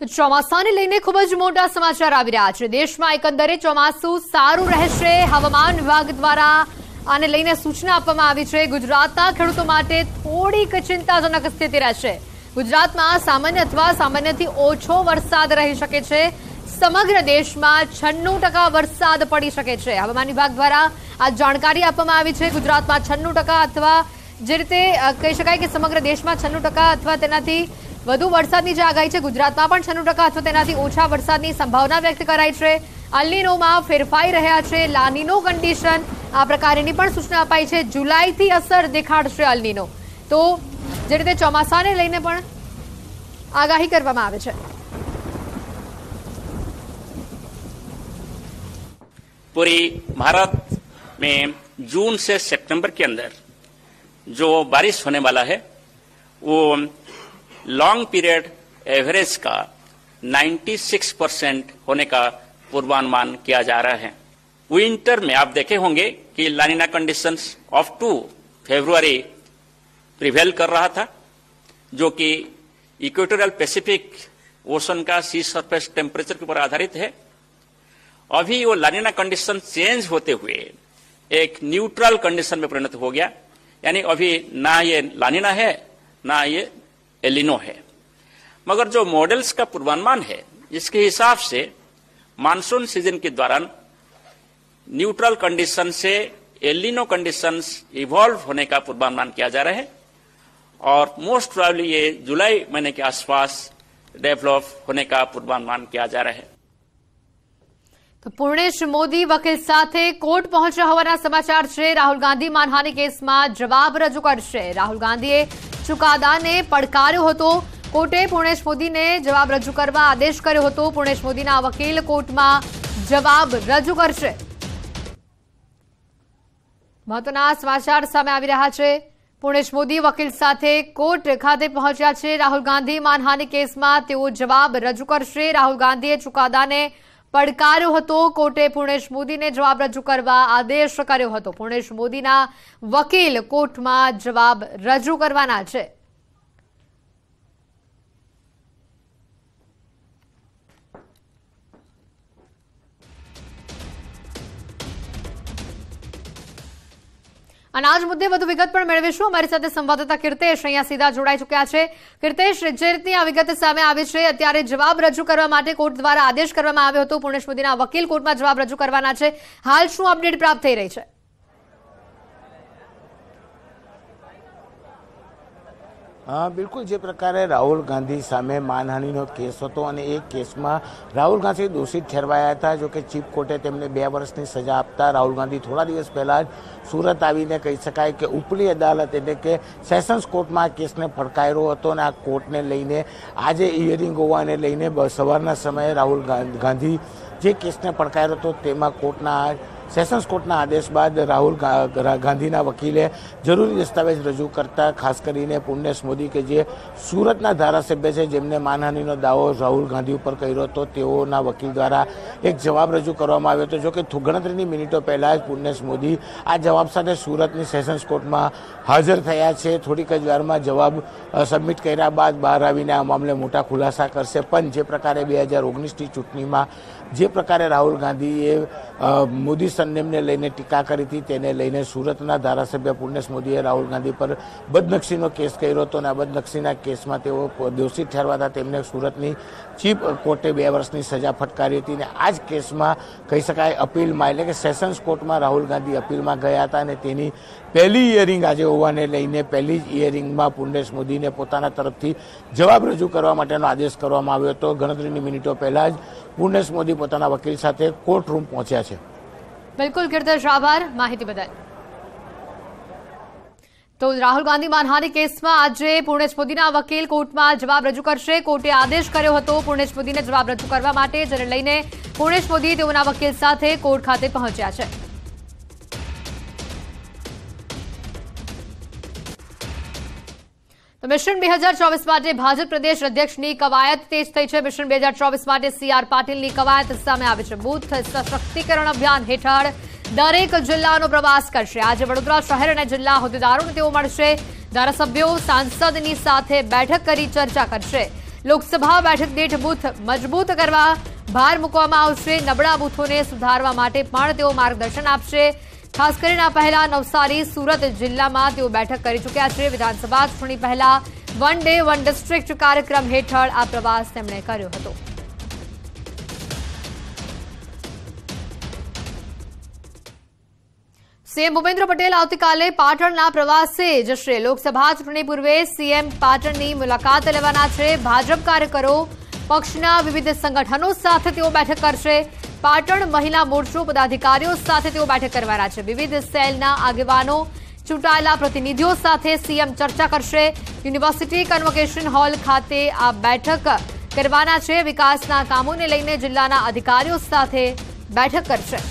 તો ચોમાસાને લઈને ખૂબ જ મોટા સમાચાર આવી રહ્યા છે દેશમાં એકંદરે ચોમાસું સારું રહેશે હવામાન વિભાગ દ્વારા આને લઈને સૂચના આપવામાં આવી છે ગુજરાતના ખેડૂતો માટે થોડીક ચિંતાજનક સ્થિતિ રહેશે ગુજરાતમાં સામાન્ય અથવા સામાન્યથી ઓછો વરસાદ રહી શકે છે સમગ્ર દેશમાં છન્નું ટકા વરસાદ પડી શકે છે હવામાન વિભાગ દ્વારા આ જાણકારી આપવામાં આવી છે ગુજરાતમાં છન્નું ટકા અથવા જે રીતે કહી શકાય કે સમગ્ર દેશમાં છન્નું ટકા અથવા તેનાથી વધુ વરસાદની જે આગાહી છે ગુજરાતમાં પણ છન્નું ટકા અથવા તેનાથી ઓછા વરસાદની સંભાવના વ્યક્ત કરાઈ છે અલ્લીનોમાં ફેરફાઈ રહ્યા છે લાનીનો કન્ડિશન આ પ્રકારની પણ સૂચના અપાઈ છે જુલાઈથી અસર દેખાડશે અલ્લીનો તો જે રીતે ચોમાસાને લઈને પણ આગાહી કરવામાં આવે છે પૂરી ભારત મેં જૂન से सितंबर કે અંદર જો બારિશ હોને वाला है वो लॉन्ग पीरियड एवरेज का 96 परसेंट होने का पूर्वानुमान किया जा रहा है विंटर में आप देखे होंगे कि la nina conditions of to February prevail कर रहा था जो कि इक्वेटोरियल पैसिफिक ओशन का सी सरफेस टेम्परेचर के ऊपर आधारित है अभी वो लानिना कंडीशन चेंज होते हुए एक न्यूट्रल कंडीशन में परिणत हो गया यानी अभी ना ये लानिना है ना ये एलिनो है मगर जो मॉडल्स का पूर्वानुमान है जिसके हिसाब से मानसून सीजन के दौरान न्यूट्रल कंडीशन से एलिनो कंडीशंस इवॉल्व होने का पूर्वानुमान किया जा रहा है और मोस्ट प्रॉब्ली ये जुलाई महीने के आसपास डेवलप होने का पूर्वानुमान किया जा रहा है तो पूर्णेश मोदी वकील साथ कोर्ट पहुंचा हो समाचार સમાચાર છે રાહુલ ગાંધી માનહાની કેસમાં जवाब रजू कर राहुल गांधी ચુકાદાને પડકાર્યો હતો કોર્ટે પૂર્ણેશ મોદીને જવાબ રજૂ કરવા આદેશ કર્યો હતો પૂર્ણેશ મોદીના વકીલ કોર્ટમાં જવાબ રજૂ કરશે મહત્વના સમાચાર સામે આવી રહ્યા છે પુણેશ મોદી વકીલ સાથે કોર્ટ ખાતે પહોંચ્યા છે રાહુલ ગાંધી માનહાની કેસમાં તેઓ જવાબ રજૂ કરશે રાહુલ ગાંધીએ ચુકાદાને પડકાર્યો હતો કોર્ટે પૂર્ણેશ મોદીને જવાબ રજૂ કરવા આદેશ કર્યો હતો પૂર્ણેશ મોદીના વકીલ કોર્ટમાં જવાબ રજૂ કરવાના છે અને આજ મુદ્દે વધુ વિગત પણ મેળવીશું અમારી સાથે સંવાદદાતા કીર્તેશ અહીંયા સીધા જોડાઈ ચૂક્યા છે કીર્તેશ જે રીતની આ વિગત સામે આવી છે અત્યારે જવાબ રજૂ કરવા માટે કોર્ટ દ્વારા આદેશ કરવામાં આવ્યો હતો પૂર્ણેશ મોદીના વકીલ કોર્ટમાં જવાબ રજૂ કરવાના છે હાલ શું અપડેટ પ્રાપ્ત થઈ રહી છે हां बिल्कुल जे प्रकार है राहुल गांधी સામે मानहानी નો કેસ હતો અને એક કેસમાં રાહુલ ગાંધી દોષિત ઠેરવાય આયા હતા જો કે ચીફ કોર્ટએ તેમણે 2 વર્ષની સજા આપતા રાહુલ ગાંધી થોડા દિવસ પહેલા સુરત આવીને કહી શકાય કે ઉપલી અદાલત એટલે કે સેશન્સ કોર્ટમાં કેસને ફટકાઈરો હતો અને આ કોર્ટને લઈને આજે હિયરિંગ હોવાને લઈને સવારના સમયે રાહુલ ગાંધી જે કેસને ફટકાઈરો તો તેમાં કોર્ટના આ સેશન્સ કોર્ટના આદેશ બાદ રાહુલ ગાંધીના વકીલે જરૂરી દસ્તાવેજ રજૂ કરતા ખાસ કરીને પુણ્યેશ મોદી કે જે સુરતના ધારાસભ્ય છે જેમને માનહાનિનો દાવો રાહુલ ગાંધી ઉપર કર્યો હતો તેઓના વકીલ દ્વારા એક જવાબ રજૂ કરવામાં આવ્યો હતો જોકે ગણતરીની મિનિટો પહેલાં જ પુણ્યેશ મોદી આ જવાબ સાથે સુરતની સેશન્સ કોર્ટમાં હાજર થયા છે થોડીક જ વારમાં જવાબ સબમિટ કર્યા બાદ બહાર આવીને આ મામલે મોટા ખુલાસા કરશે પણ જે પ્રકારે બે હજાર ઓગણીસની ચૂંટણીમાં જે પ્રકારે રાહુલ ગાંધીએ મોદી સંનેમને લઈને ટીકા કરી હતી તેને લઈને સુરતના ધારાસભ્ય પુર્ણેશ મોદીએ રાહુલ ગાંધી પર બદનક્ષીનો કેસ કર્યો હતો અને આ બદનક્ષીના કેસમાં તેઓ દોષિત ઠેરવાતા તેમને સુરતની ચીફ કોર્ટે બે વર્ષની સજા ફટકારી હતી અને આ જ કેસમાં કહી શકાય અપીલમાં એટલે કે સેશન્સ કોર્ટમાં રાહુલ ગાંધી અપીલમાં ગયા હતા અને તેની પહેલી હિયરિંગ આજે હોવાને લઈને પહેલી જ હિયરિંગમાં પુર્ણેશ મોદીને પોતાના તરફથી જવાબ રજૂ કરવા માટેનો આદેશ કરવામાં આવ્યો હતો ગણતરીની મિનિટો પહેલાં જ પુર્ણેશ મોદી પોતાના વકીલ સાથે કોર્ટ રૂમ પહોંચ્યા છે બિલકુલ કીર્તશ આભાર માહિતી બદલ તો રાહુલ ગાંધી માનહાની કેસમાં આજે પૂર્ણેશ મોદીના વકીલ કોર્ટમાં જવાબ રજૂ કરશે કોર્ટે આદેશ કર્યો હતો પૂર્ણેશ મોદીને જવાબ રજૂ કરવા માટે જેને લઈને પૂર્ણેશ મોદી તેઓના વકીલ સાથે કોર્ટ ખાતે પહોંચ્યા છે મિશન બે હજાર ચોવીસ માટે ભાજપ પ્રદેશ અધ્યક્ષની કવાયત તેજ થઈ છે મિશન બે હજાર ચોવીસ માટે સીઆર પાટીલની કવાયત સામે આવી છે બુથ સશક્તિકરણ અભિયાન હેઠળ દરેક જિલ્લાનો પ્રવાસ કરશે આજે વડોદરા શહેર અને જિલ્લા હોદ્દેદારોને તેઓ મળશે ધારાસભ્યો સાંસદની સાથે બેઠક કરી ચર્ચા કરશે લોકસભા બેઠક દીઠ બુથ મજબૂત કરવા ભાર મૂકવામાં આવશે નબળા બુથોને સુધારવા માટે પણ તેઓ માર્ગદર્શન આપશે ખાસ કરીને આ પહેલા નવસારી સુરત જિલ્લામાં તેઓ બેઠક કરી ચૂક્યા છે વિધાનસભા ચૂંટણી પહેલા વન ડે વન ડિસ્ટ્રિક્ટ કાર્યક્રમ હેઠળ આ પ્રવાસ તેમણે કર્યો હતો સીએમ ભૂપેન્દ્ર પટેલ આવતીકાલે પાટણના પ્રવાસે જશે લોકસભા ચૂંટણી પૂર્વે સીએમ પાટણની મુલાકાત લેવાના છે ભાજપ કાર્યકરો પક્ષના વિવિધ સંગઠનો સાથે તેઓ બેઠક કરશે પાટણ મહિલા મોરચો પદાધિકારીઓ સાથે તેઓ બેઠક કરવાના છે વિવિધ સેલના આગેવાનો ચૂંટાયેલા પ્રતિનિધિઓ સાથે સીએમ ચર્ચા કરશે યુનિવર્સિટી કન્વોકેશન હોલ ખાતે આ બેઠક કરવાના છે વિકાસના કામોને લઈને જિલ્લાના અધિકારીઓ સાથે બેઠક કરશે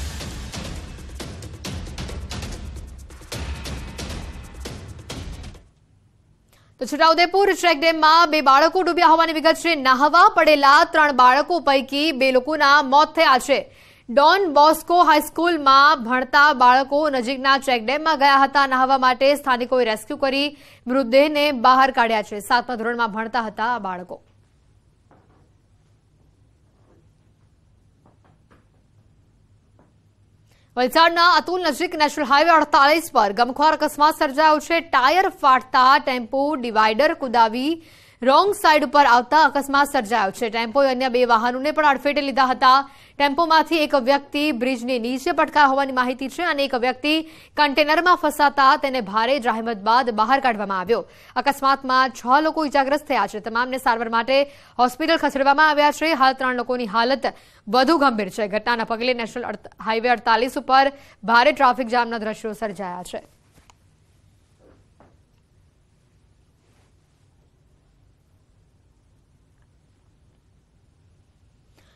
છોટાઉદેપુર ચેકડેમમાં બે બાળકો ડૂબ્યા હોવાની વિગત છે નહાવા પડેલા ત્રણ બાળકો પૈકી બે લોકોના મોત થયા છે ડોન બોસ્કો હાઈસ્કૂલમાં ભણતા બાળકો નજીકના ચેકડેમમાં ગયા હતા નહાવા માટે સ્થાનિકોએ રેસ્ક્યુ કરી મૃતદેહને બહાર કાઢ્યા છે સાતમા ધોરણમાં ભણતા હતા આ બાળકો વલસાડના અતુલ નજીક નેશનલ હાઇવે અડતાલીસ પર ગમખ્વાર અકસ્માત સર્જાયો છે ટાયર ફાટતા ટેમ્પો ડિવાઈડર કુદાવી રોંગ સાઇડ ઉપર આવતા અકસ્માત સર્જાયો છે ટેમ્પોએ અન્ય બે વાહનોને પણ અડફેટે લીધા હતા ટેમ્પોમાંથી એક વ્યક્તિ બ્રિજની નીચે પટકાયા હોવાની માહિતી છે અને એક વ્યક્તિ કન્ટેનરમાં ફસાતા તેને ભારે જાહેમત બાદ બહાર કાઢવામાં આવ્યો અકસ્માતમાં છ લોકો ઇજાગ્રસ્ત થયા છે તમામને સારવાર માટે હોસ્પિટલ ખસેડવામાં આવ્યા છે હાલ ત્રણ લોકોની હાલત વધુ ગંભીર છે ઘટનાના પગલે નેશનલ હાઇવે અડતાલીસ ઉપર ભારે ટ્રાફિક જામના દ્રશ્યો સર્જાયા છે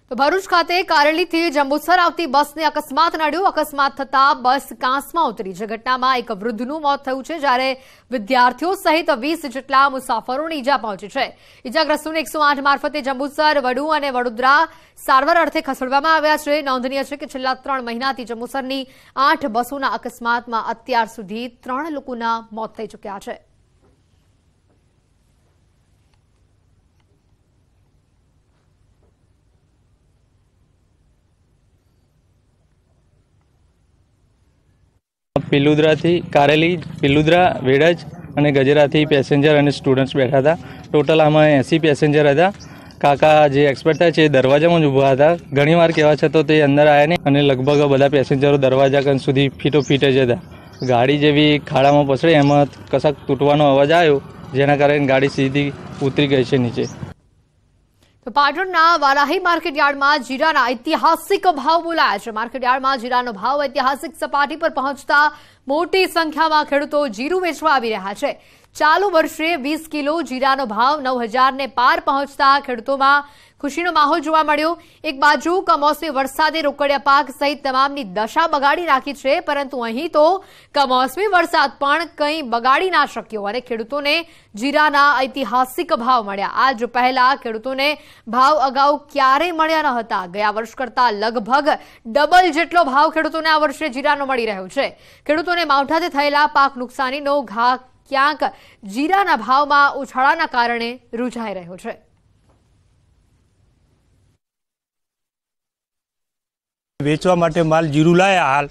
તો ભરૂચ ખાતે કારેલીથી જંબુસર આવતી બસને અકસ્માત નડ્યું અકસ્માત થતાં બસ કાંસમાં ઉતરી છે ઘટનામાં એક વૃદ્ધનું મોત થયું છે જ્યારે વિદ્યાર્થીઓ સહિત વીસ જેટલા મુસાફરોને ઈજા પહોંચી છે ઈજાગ્રસ્તોને એકસો આઠ મારફતે જંબુસર વડુ અને વડોદરા સારવાર અર્થે ખસેડવામાં આવ્યા છે નોંધનીય છે કે છેલ્લા ત્રણ મહિનાથી જંબુસરની આઠ બસોના અકસ્માતમાં અત્યાર સુધી ત્રણ લોકોના મોત થઈ ચૂક્યા છે પિલુદ્રાથી કારેલી પિલુદ્રા વેડજ અને ગજરાથી પેસેન્જર અને સ્ટુડન્ટ્સ બેઠા હતા ટોટલ આમાં એંસી પેસેન્જર હતા કાકા જે એક્સપર્ટ હતા છે એ દરવાજામાં જ ઊભા હતા ઘણીવાર કહેવા છતાં તે અંદર આવ્યા નહીં અને લગભગ બધા પેસેન્જરો દરવાજા કંઈ સુધી ફીટો ફીટ જ હતા ગાડી જેવી ખાડામાં પસડી એમાં કશાક તૂટવાનો અવાજ આવ્યો જેના કારણે ગાડી સીધી ઉતરી ગઈ છે નીચે પાટણના વારાહી માર્કેટયાર્ડમાં જીરાના ઐતિહાસિક ભાવ બોલાયા છે માર્કેટયાર્ડમાં જીરાનો ભાવ ઐતિહાસિક સપાટી પર પહોંચતા મોટી સંખ્યામાં ખેડૂતો જીરું વેચવા આવી રહ્યા છે ચાલુ વર્ષે વીસ કિલો જીરાનો ભાવ નવ હજારને પાર પહોંચતા ખેડૂતોમાં ખુશીનો માહોલ જોવા મળ્યો એક બાજુ કમોસમી વરસાદે રોકડિયા પાક સહિત તમામની દશા બગાડી રાખી છે પરંતુ અહીં તો કમોસમી વરસાદ પણ કંઈ બગાડી ના શક્યો અને ખેડૂતોને જીરાના ઐતિહાસિક ભાવ મળ્યા આજ પહેલા ખેડૂતોને ભાવ અગાઉ ક્યારેય મળ્યા ન હતા ગયા વર્ષ કરતાં લગભગ ડબલ જેટલો ભાવ ખેડૂતોને આ વર્ષે જીરાનો મળી રહ્યો છે ખેડૂતોને અને માવઠાથી થયેલા પાક નુકસાનીનો ઘા ક્યાંક જીરાના ભાવમાં ઉછાળાના કારણે રૂઝાઈ રહ્યો છે વેચવા માટે માલ જીરું લાયા હાલ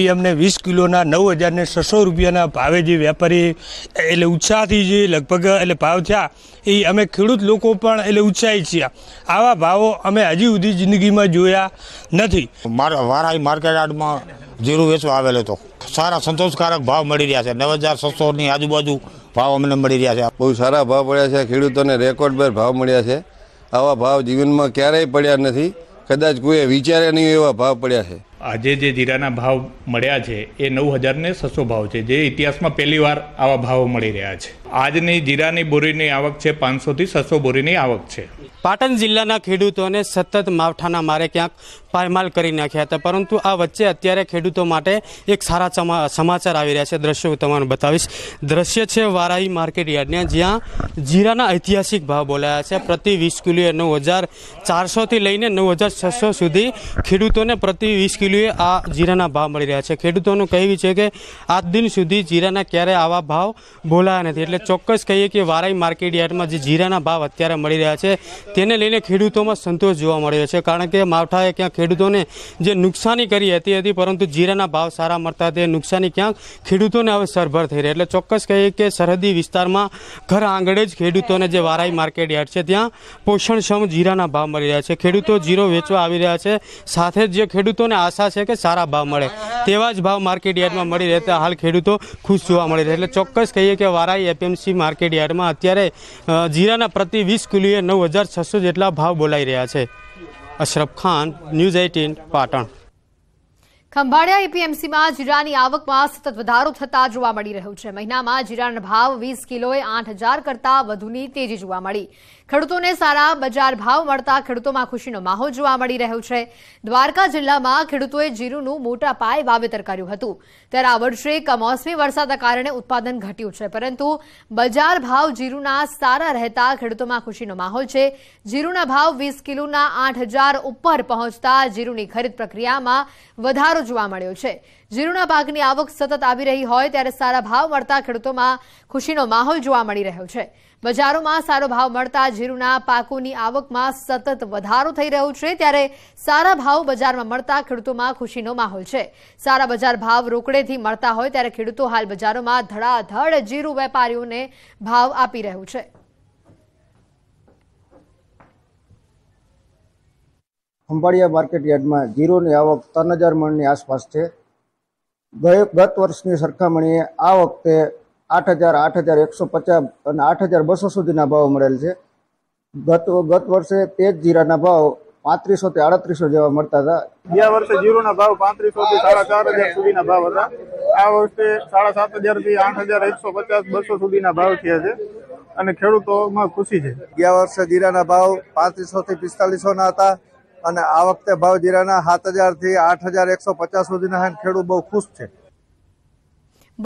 એ અમને વીસ કિલોના નવ હજારને છસો રૂપિયાના ભાવે જે વેપારી એટલે ઉત્સાહથી જે લગભગ એટલે ભાવ થયા એ અમે ખેડૂત લોકો પણ એટલે ઉત્સાહી છીએ આવા ભાવો અમે હજી સુધી જિંદગીમાં જોયા નથી મારા વારાઈ માર્કેટ યાર્ડમાં જીરું વેચવા આવેલો હતો સારા સંતોષકારક ભાવ મળી રહ્યા છે નવ હજાર છસોની આજુબાજુ ભાવ અમને મળી રહ્યા છે બહુ સારા ભાવ પડ્યા છે ખેડૂતોને રેકોર્ડ પર ભાવ મળ્યા છે આવા ભાવ જીવનમાં ક્યારેય પડ્યા નથી કદાચ કોઈએ વિચાર્યા નહીં એવા ભાવ પડ્યા છે આજે જે જીરાના ભાવ મળ્યા છે એ નવ હજારને છસો ભાવ છે જે ઇતિહાસમાં પહેલી વાર આવા ભાવો મળી રહ્યા છે આજની જીરાની બોરીની આવક છે પાંચસોથી છસો બોરીની આવક છે પાટણ જિલ્લાના ખેડૂતોને સતત માવઠાના મારે ક્યાંક પાયમાલ કરી નાખ્યા હતા પરંતુ આ વચ્ચે અત્યારે ખેડૂતો માટે એક સારા સમાચાર આવી રહ્યા છે દ્રશ્ય હું તમને બતાવીશ દ્રશ્ય છે વારાહી માર્કેટ યાર્ડને જ્યાં જીરાના ઐતિહાસિક ભાવ બોલાયા છે પ્રતિ વીસ કિલોએ નવ હજાર ચારસોથી લઈને નવ હજાર છસો સુધી ખેડૂતોને પ્રતિ વીસ કિલોએ આ જીરાના ભાવ મળી રહ્યા છે ખેડૂતોનું કહેવું છે કે આજ દિન સુધી જીરાના ક્યારે આવા ભાવ બોલાયા નથી એટલે ચોક્કસ કહીએ કે વારાહી માર્કેટ યાર્ડમાં જે જીરાના ભાવ અત્યારે મળી રહ્યા છે તેને લઈને ખેડૂતોમાં સંતોષ જોવા મળ્યો છે કારણ કે માવઠાએ ક્યાં ખેડૂતોને જે નુકસાની કરી હતી હતી પરંતુ જીરાના ભાવ સારા મળતા તે નુકસાની ક્યાંક ખેડૂતોને હવે સરભર થઈ રહી એટલે ચોક્કસ કહીએ કે સરહદી વિસ્તારમાં ઘર આંગળે જ ખેડૂતોને જે વારાઈ માર્કેટ યાર્ડ છે ત્યાં પોષણક્ષમ જીરાના ભાવ મળી રહ્યા છે ખેડૂતો જીરો વેચવા આવી રહ્યા છે સાથે જે ખેડૂતોને આશા છે કે સારા ભાવ મળે તેવા જ ભાવ માર્કેટ યાર્ડમાં મળી રહેતા હાલ ખેડૂતો ખુશ જોવા મળી રહ્યા એટલે ચોક્કસ કહીએ કે વારાઈ એપીએમસી માર્કેટ યાર્ડમાં અત્યારે જીરાના પ્રતિ વીસ કિલોએ નવ હજાર છસો જેટલા ભાવ બોલાઈ રહ્યા છે અશરફ ખાન ન્યૂઝ એઇટીન પાટણ ખંભાળિયા એપીએમસીમાં જીરાની આવકમાં સતત વધારો થતા જોવા મળી રહ્યો છે મહિનામાં જીરાના ભાવ વીસ કિલોએ આઠ હજાર કરતા વધુની તેજી જોવા મળી ખેડૂતોને સારા બજાર ભાવ મળતા ખેડૂતોમાં ખુશીનો માહોલ જોવા મળી રહ્યો છે દ્વારકા જિલ્લામાં ખેડૂતોએ જીરુનું મોટા પાયે વાવેતર કર્યું હતું ત્યારે આ વર્ષે કમોસમી વરસાદના કારણે ઉત્પાદન ઘટ્યું છે પરંતુ બજાર ભાવ જીરુના સારા રહેતા ખેડૂતોમાં ખુશીનો માહોલ છે જીરુના ભાવ વીસ કિલોના આઠ ઉપર પહોંચતા જીરુની ખરીદ પ્રક્રિયામાં વધારો જોવા મળ્યો છે જીરુના પાકની આવક સતત આવી રહી હોય ત્યારે સારા ભાવ મળતા ખેડૂતોમાં ખુશીનો માહોલ જોવા મળી રહ્યો છે બજારોમાં સારો ભાવ મળતા જીરુના પાકોની આવકમાં સતત વધારો થઈ રહ્યો છે ત્યારે સારા ભાવ બજારમાં મળતા ખેડૂતોમાં ખુશીનો માહોલ છે સારા બજાર ભાવ રોકડેથી મળતા હોય ત્યારે ખેડૂતો હાલ બજારોમાં ધડાધડ જીરુ વેપારીઓને ભાવ આપી રહ્યું છે ખંભાળિયા માર્કેટ યાર્ડમાં જીરોની આવક ત્રણ હજાર મણની આસપાસ છે ગત વર્ષની સરખામણીએ આ વખતે આઠ હજાર આઠ હજાર એકસો પચાસ અને આઠ હજાર બસો સુધીના ભાવ મળેલ છે ગત ગત વર્ષે તે જ જીરાના ભાવ પાંત્રીસો થી આડત્રીસો જેવા મળતા હતા ગયા વર્ષે જીરોના ભાવ પાંત્રીસો થી સાડા ચાર હજાર સુધીના ભાવ હતા આ વર્ષે સાડા સાત હજાર થી આઠ હજાર એકસો પચાસ બસો સુધીના ભાવ થયા છે અને ખેડૂતોમાં ખુશી છે ગયા વર્ષે જીરાના ભાવ પાંત્રીસો થી પિસ્તાલીસો ના હતા અને આ વખતે ભાવ જીરાના સાત હજારથી આઠ હજાર એકસો પચાસ સુધીના ખેડૂત બહુ ખુશ છે